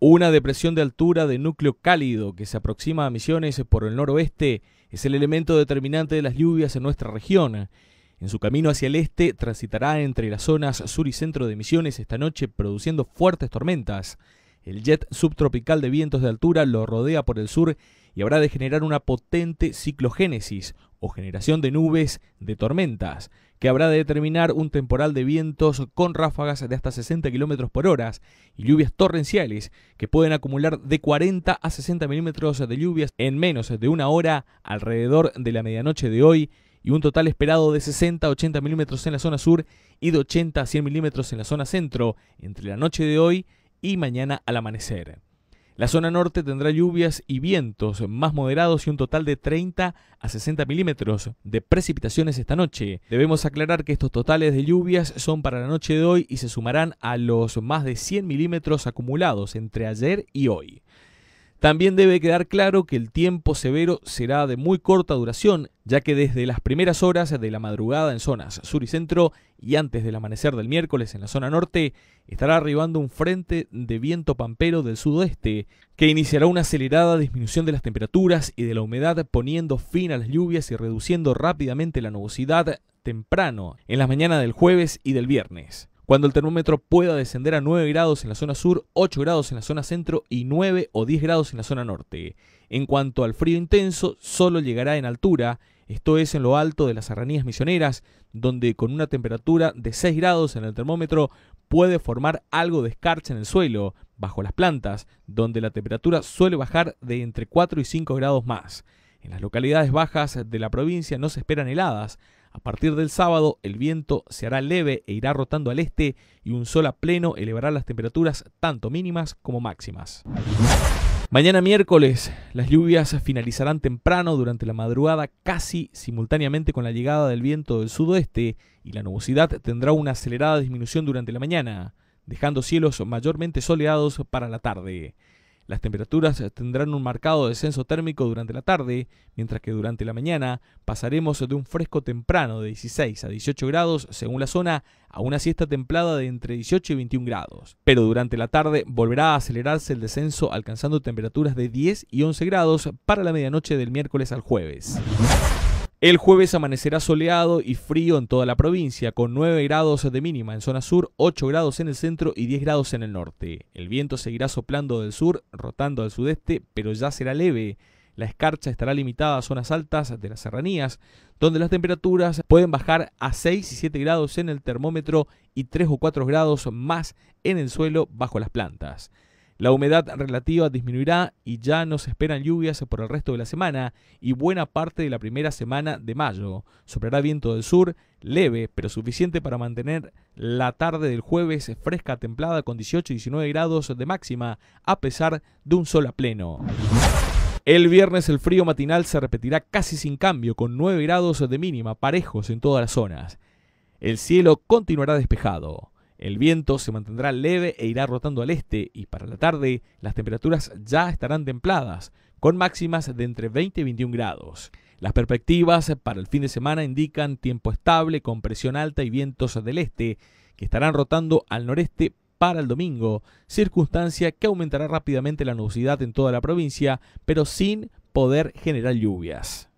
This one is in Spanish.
Una depresión de altura de núcleo cálido que se aproxima a Misiones por el noroeste es el elemento determinante de las lluvias en nuestra región. En su camino hacia el este transitará entre las zonas sur y centro de Misiones esta noche produciendo fuertes tormentas. El jet subtropical de vientos de altura lo rodea por el sur y habrá de generar una potente ciclogénesis o generación de nubes de tormentas, que habrá de determinar un temporal de vientos con ráfagas de hasta 60 kilómetros por hora y lluvias torrenciales que pueden acumular de 40 a 60 milímetros de lluvias en menos de una hora alrededor de la medianoche de hoy y un total esperado de 60 a 80 milímetros en la zona sur y de 80 a 100 milímetros en la zona centro entre la noche de hoy y mañana al amanecer. La zona norte tendrá lluvias y vientos más moderados y un total de 30 a 60 milímetros de precipitaciones esta noche. Debemos aclarar que estos totales de lluvias son para la noche de hoy y se sumarán a los más de 100 milímetros acumulados entre ayer y hoy. También debe quedar claro que el tiempo severo será de muy corta duración, ya que desde las primeras horas de la madrugada en zonas sur y centro y antes del amanecer del miércoles en la zona norte, estará arribando un frente de viento pampero del sudoeste, que iniciará una acelerada disminución de las temperaturas y de la humedad poniendo fin a las lluvias y reduciendo rápidamente la nubosidad temprano en las mañanas del jueves y del viernes cuando el termómetro pueda descender a 9 grados en la zona sur, 8 grados en la zona centro y 9 o 10 grados en la zona norte. En cuanto al frío intenso, solo llegará en altura, esto es en lo alto de las serranías misioneras, donde con una temperatura de 6 grados en el termómetro puede formar algo de escarcha en el suelo, bajo las plantas, donde la temperatura suele bajar de entre 4 y 5 grados más. En las localidades bajas de la provincia no se esperan heladas, a partir del sábado, el viento se hará leve e irá rotando al este y un sol a pleno elevará las temperaturas tanto mínimas como máximas. Mañana miércoles, las lluvias finalizarán temprano durante la madrugada casi simultáneamente con la llegada del viento del sudoeste y la nubosidad tendrá una acelerada disminución durante la mañana, dejando cielos mayormente soleados para la tarde. Las temperaturas eh, tendrán un marcado descenso térmico durante la tarde, mientras que durante la mañana pasaremos de un fresco temprano de 16 a 18 grados según la zona a una siesta templada de entre 18 y 21 grados. Pero durante la tarde volverá a acelerarse el descenso alcanzando temperaturas de 10 y 11 grados para la medianoche del miércoles al jueves. El jueves amanecerá soleado y frío en toda la provincia, con 9 grados de mínima en zona sur, 8 grados en el centro y 10 grados en el norte. El viento seguirá soplando del sur, rotando al sudeste, pero ya será leve. La escarcha estará limitada a zonas altas de las serranías, donde las temperaturas pueden bajar a 6 y 7 grados en el termómetro y 3 o 4 grados más en el suelo bajo las plantas. La humedad relativa disminuirá y ya no se esperan lluvias por el resto de la semana y buena parte de la primera semana de mayo. Soplará viento del sur, leve pero suficiente para mantener la tarde del jueves fresca templada con 18 y 19 grados de máxima a pesar de un sol a pleno. El viernes el frío matinal se repetirá casi sin cambio con 9 grados de mínima parejos en todas las zonas. El cielo continuará despejado. El viento se mantendrá leve e irá rotando al este y para la tarde las temperaturas ya estarán templadas, con máximas de entre 20 y 21 grados. Las perspectivas para el fin de semana indican tiempo estable con presión alta y vientos del este, que estarán rotando al noreste para el domingo, circunstancia que aumentará rápidamente la nubosidad en toda la provincia, pero sin poder generar lluvias.